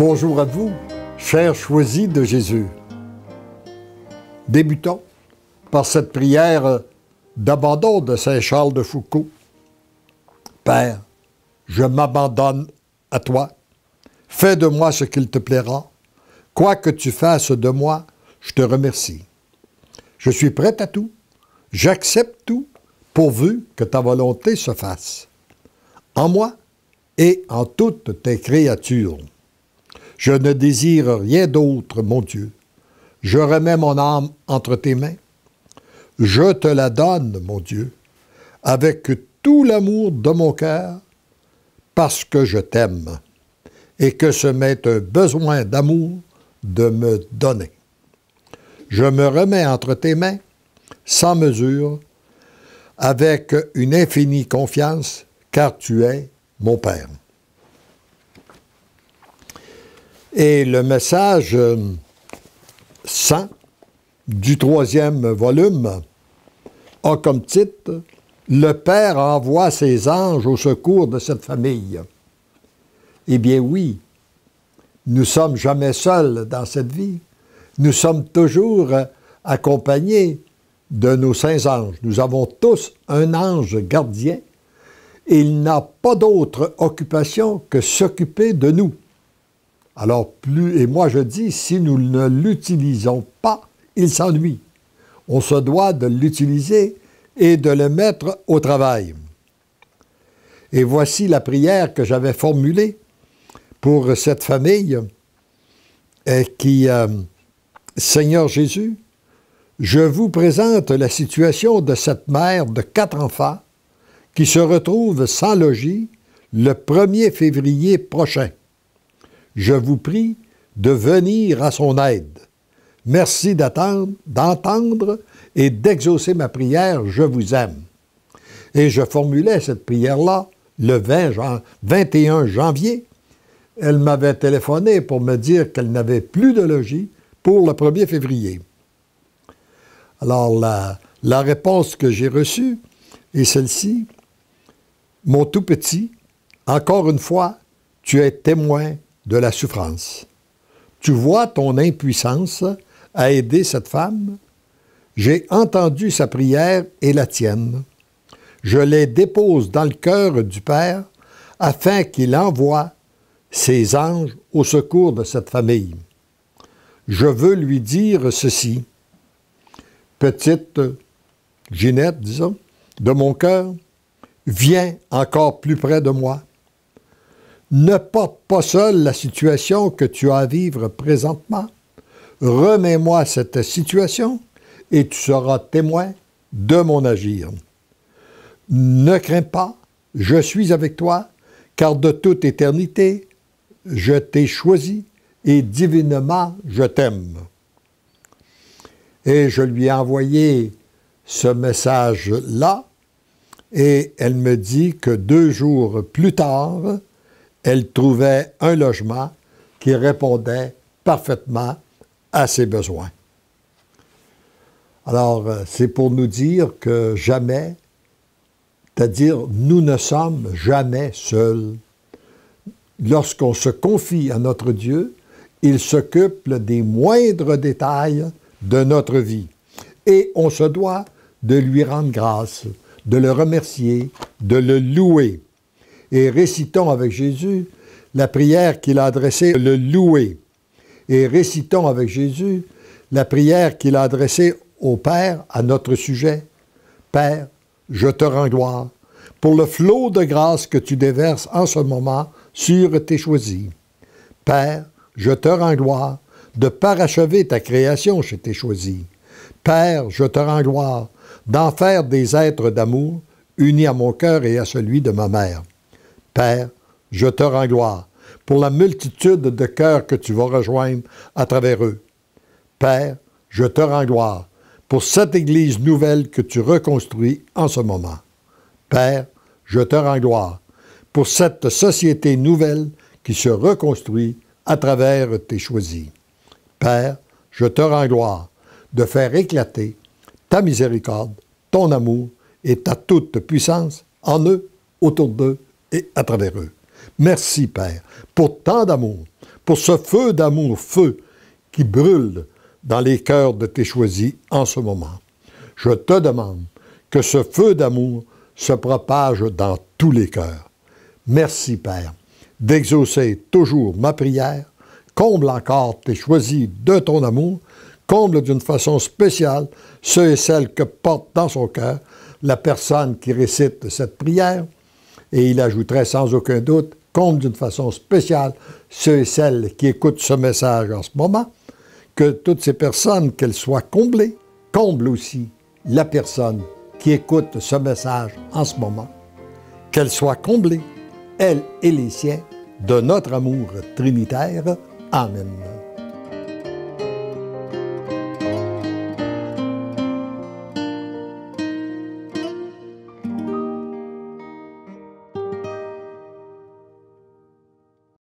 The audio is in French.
Bonjour à vous, chers choisis de Jésus. Débutons par cette prière d'abandon de Saint Charles de Foucault. Père, je m'abandonne à toi. Fais de moi ce qu'il te plaira. Quoi que tu fasses de moi, je te remercie. Je suis prêt à tout. J'accepte tout pourvu que ta volonté se fasse. En moi et en toutes tes créatures. Je ne désire rien d'autre, mon Dieu. Je remets mon âme entre tes mains. Je te la donne, mon Dieu, avec tout l'amour de mon cœur, parce que je t'aime, et que ce m'est un besoin d'amour de me donner. Je me remets entre tes mains, sans mesure, avec une infinie confiance, car tu es mon Père. Et le message 100 euh, du troisième volume a comme titre Le Père envoie ses anges au secours de cette famille. Eh bien oui, nous sommes jamais seuls dans cette vie. Nous sommes toujours accompagnés de nos saints anges. Nous avons tous un ange gardien. Et il n'a pas d'autre occupation que s'occuper de nous. Alors plus, et moi je dis, si nous ne l'utilisons pas, il s'ennuie. On se doit de l'utiliser et de le mettre au travail. Et voici la prière que j'avais formulée pour cette famille et euh, qui, euh, Seigneur Jésus, je vous présente la situation de cette mère de quatre enfants qui se retrouve sans logis le 1er février prochain je vous prie de venir à son aide. Merci d'attendre, d'entendre et d'exaucer ma prière, je vous aime. Et je formulais cette prière-là le 21 janvier. Elle m'avait téléphoné pour me dire qu'elle n'avait plus de logis pour le 1er février. Alors la, la réponse que j'ai reçue est celle-ci. Mon tout petit, encore une fois, tu es témoin de la souffrance. Tu vois ton impuissance à aider cette femme? J'ai entendu sa prière et la tienne. Je les dépose dans le cœur du Père afin qu'il envoie ses anges au secours de cette famille. Je veux lui dire ceci. Petite Ginette, disons, de mon cœur, viens encore plus près de moi ne porte pas seul la situation que tu as à vivre présentement. Remets-moi cette situation et tu seras témoin de mon agir. Ne crains pas, je suis avec toi, car de toute éternité, je t'ai choisi et divinement je t'aime. Et je lui ai envoyé ce message-là, et elle me dit que deux jours plus tard, elle trouvait un logement qui répondait parfaitement à ses besoins. Alors, euh, c'est pour nous dire que jamais, c'est-à-dire nous ne sommes jamais seuls. Lorsqu'on se confie à notre Dieu, il s'occupe des moindres détails de notre vie. Et on se doit de lui rendre grâce, de le remercier, de le louer et récitons avec Jésus la prière qu'il a adressée, le louer. Et récitons avec Jésus la prière qu'il a adressée au Père à notre sujet. Père, je te rends gloire pour le flot de grâce que tu déverses en ce moment sur tes choisis. Père, je te rends gloire de parachever ta création chez tes choisis. Père, je te rends gloire d'en faire des êtres d'amour unis à mon cœur et à celui de ma mère. Père, je te rends gloire pour la multitude de cœurs que tu vas rejoindre à travers eux. Père, je te rends gloire pour cette Église nouvelle que tu reconstruis en ce moment. Père, je te rends gloire pour cette société nouvelle qui se reconstruit à travers tes choisis. Père, je te rends gloire de faire éclater ta miséricorde, ton amour et ta toute puissance en eux, autour d'eux et à travers eux. Merci Père pour tant d'amour, pour ce feu d'amour, feu qui brûle dans les cœurs de tes choisis en ce moment. Je te demande que ce feu d'amour se propage dans tous les cœurs. Merci Père d'exaucer toujours ma prière, comble encore tes choisis de ton amour, comble d'une façon spéciale ceux et celles que porte dans son cœur la personne qui récite cette prière, et il ajouterait sans aucun doute, compte d'une façon spéciale ceux et celles qui écoutent ce message en ce moment, que toutes ces personnes, qu'elles soient comblées, comble aussi la personne qui écoute ce message en ce moment, qu'elle soit comblée, elle et les siens, de notre amour trinitaire. Amen.